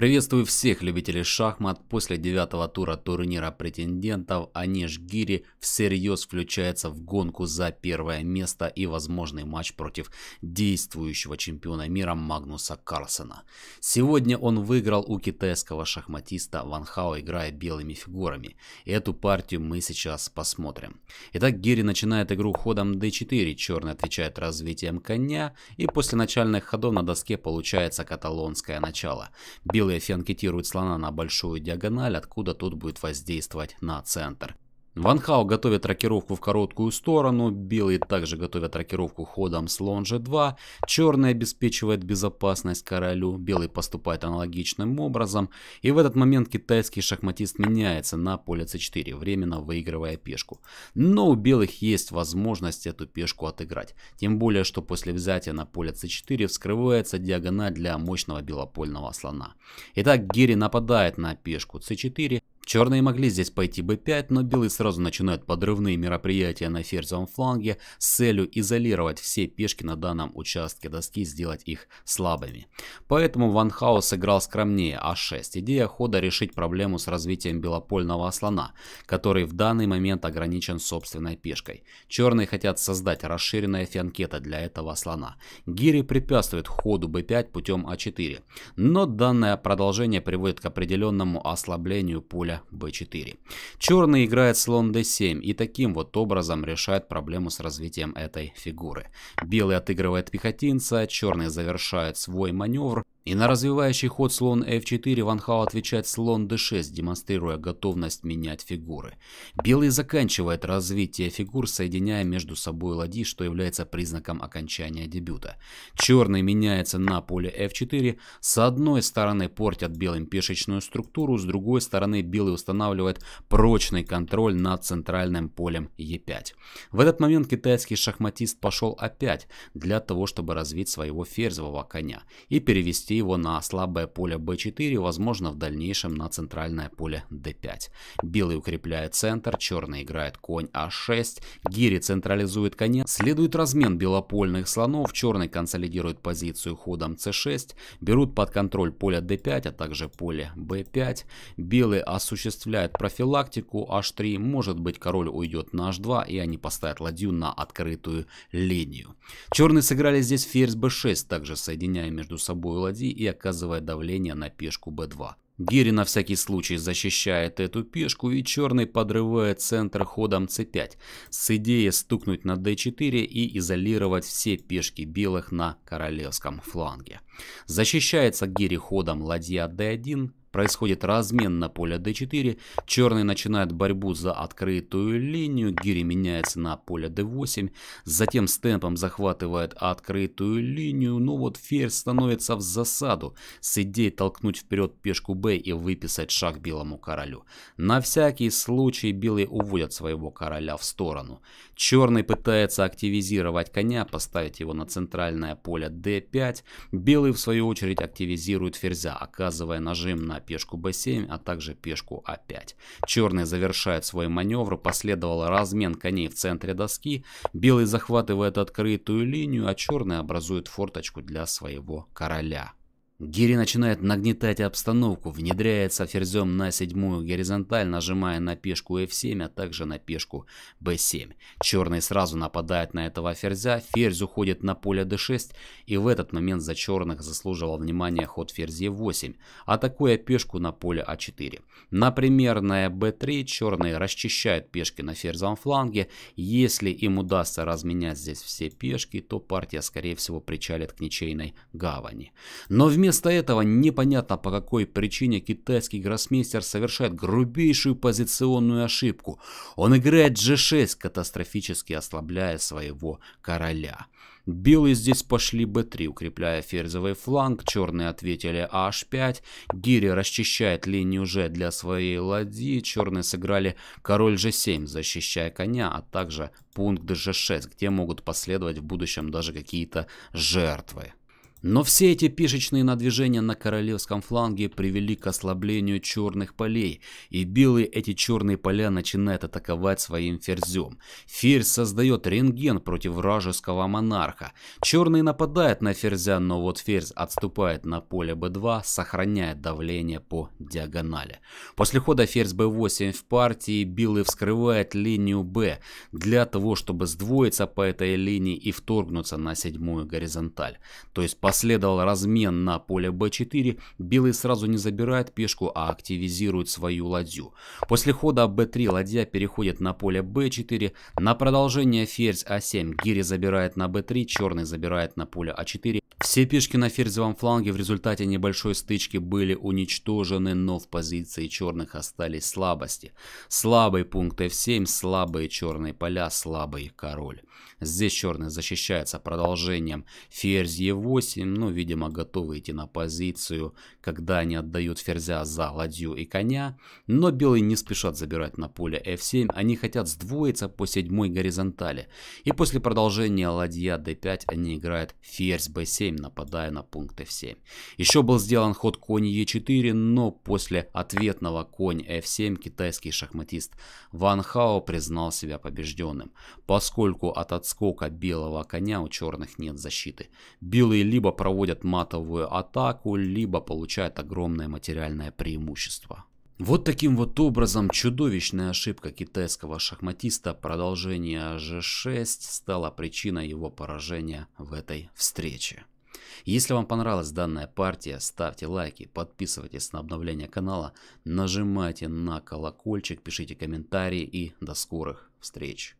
Приветствую всех любителей шахмат. После девятого тура турнира претендентов Анеш Гири всерьез включается в гонку за первое место и возможный матч против действующего чемпиона мира Магнуса Карлсона. Сегодня он выиграл у китайского шахматиста Ван Хао, играя белыми фигурами. Эту партию мы сейчас посмотрим. Итак, Гири начинает игру ходом d4, черный отвечает развитием коня, и после начальных ходов на доске получается каталонское начало. Белый LF анкетирует слона на большую диагональ, откуда тот будет воздействовать на центр. Ван Хау готовит рокировку в короткую сторону, белые также готовят рокировку ходом слон g2, черный обеспечивает безопасность королю, белый поступает аналогичным образом, и в этот момент китайский шахматист меняется на поле c4, временно выигрывая пешку. Но у белых есть возможность эту пешку отыграть, тем более, что после взятия на поле c4 вскрывается диагональ для мощного белопольного слона. Итак, Гири нападает на пешку c4, Черные могли здесь пойти b 5 но белые сразу начинают подрывные мероприятия на ферзевом фланге с целью изолировать все пешки на данном участке доски, и сделать их слабыми. Поэтому Ван Хаус сыграл скромнее А6. Идея хода решить проблему с развитием белопольного слона, который в данный момент ограничен собственной пешкой. Черные хотят создать расширенная фианкета для этого слона. Гири препятствует ходу b 5 путем А4, но данное продолжение приводит к определенному ослаблению поля ферзя b4. Черный играет слон d7 и таким вот образом решает проблему с развитием этой фигуры. Белый отыгрывает пехотинца, черный завершает свой маневр и на развивающий ход слон f4 Ван Хау отвечает слон d6, демонстрируя готовность менять фигуры. Белый заканчивает развитие фигур, соединяя между собой ладьи, что является признаком окончания дебюта. Черный меняется на поле f4. С одной стороны портят белым пешечную структуру, с другой стороны белый устанавливает прочный контроль над центральным полем e5. В этот момент китайский шахматист пошел опять для того, чтобы развить своего ферзевого коня и перевести его на слабое поле b4, возможно в дальнейшем на центральное поле d5. Белый укрепляет центр, черный играет конь a а 6 гири централизует коня. Следует размен белопольных слонов, черный консолидирует позицию ходом c6, берут под контроль поле d5, а также поле b5. Белый осуществляет профилактику h3, может быть король уйдет на h2 и они поставят ладью на открытую линию. Черные сыграли здесь ферзь b6, также соединяя между собой ладьи и оказывая давление на пешку b2. Гири на всякий случай защищает эту пешку и черный подрывает центр ходом c5 с идеей стукнуть на d4 и изолировать все пешки белых на королевском фланге. Защищается Гири ходом ладья d1, Происходит размен на поле d4, черный начинает борьбу за открытую линию, гири меняется на поле d8, затем с темпом захватывает открытую линию, но ну вот ферзь становится в засаду, с идеей толкнуть вперед пешку b и выписать шаг белому королю. На всякий случай белые уводят своего короля в сторону. Черный пытается активизировать коня, поставить его на центральное поле d5, белый в свою очередь активизирует ферзя, оказывая нажим на пешку b7, а также пешку a5. А черные завершают свой маневр, последовал размен коней в центре доски, белый захватывает открытую линию, а черные образуют форточку для своего короля. Гири начинает нагнетать обстановку, внедряется ферзем на седьмую горизонталь, нажимая на пешку f7, а также на пешку b7. Черные сразу нападают на этого ферзя, ферзь уходит на поле d6, и в этот момент за черных заслуживал внимания ход ферзей 8, атакуя пешку на поле a а 4 Например, на b3 черные расчищают пешки на ферзовом фланге. Если им удастся разменять здесь все пешки, то партия скорее всего причалит к ничейной гавани. Но вместо Вместо этого непонятно по какой причине китайский гроссмейстер совершает грубейшую позиционную ошибку. Он играет g6, катастрофически ослабляя своего короля. Белые здесь пошли b3, укрепляя ферзовый фланг, черные ответили h5, гири расчищает линию g для своей ладьи, черные сыграли король g7, защищая коня, а также пункт g6, где могут последовать в будущем даже какие-то жертвы. Но все эти пешечные надвижения на королевском фланге привели к ослаблению черных полей, и белые эти черные поля начинают атаковать своим ферзем. Ферзь создает рентген против вражеского монарха. Черные нападают на ферзя, но вот ферзь отступает на поле b2, сохраняя давление по диагонали. После хода ферзь b8 в партии белый вскрывает линию b для того, чтобы сдвоиться по этой линии и вторгнуться на седьмую горизонталь. То есть по Последовал размен на поле b4, белый сразу не забирает пешку, а активизирует свою ладью. После хода b3 ладья переходит на поле b4, на продолжение ферзь a7, а гири забирает на b3, черный забирает на поле a4. А Все пешки на ферзевом фланге в результате небольшой стычки были уничтожены, но в позиции черных остались слабости. Слабый пункт f7, слабые черные поля, слабый король. Здесь черный защищается продолжением ферзь e8, Константин, ну, видимо, готовы идти на позицию, когда они отдают ферзя за ладью и коня. Но белые не спешат забирать на поле f7, они хотят сдвоиться по седьмой горизонтали. И после продолжения ладья d5 они играют ферзь b7, нападая на пункт f7. Еще был сделан ход конь e4, но после ответного конь f7 китайский шахматист Ван Хао признал себя побежденным, поскольку от отскока белого коня у черных нет защиты. Белые либо либо проводят матовую атаку, либо получают огромное материальное преимущество. Вот таким вот образом чудовищная ошибка китайского шахматиста продолжение g6 стала причиной его поражения в этой встрече. Если вам понравилась данная партия, ставьте лайки, подписывайтесь на обновление канала, нажимайте на колокольчик, пишите комментарии и до скорых встреч.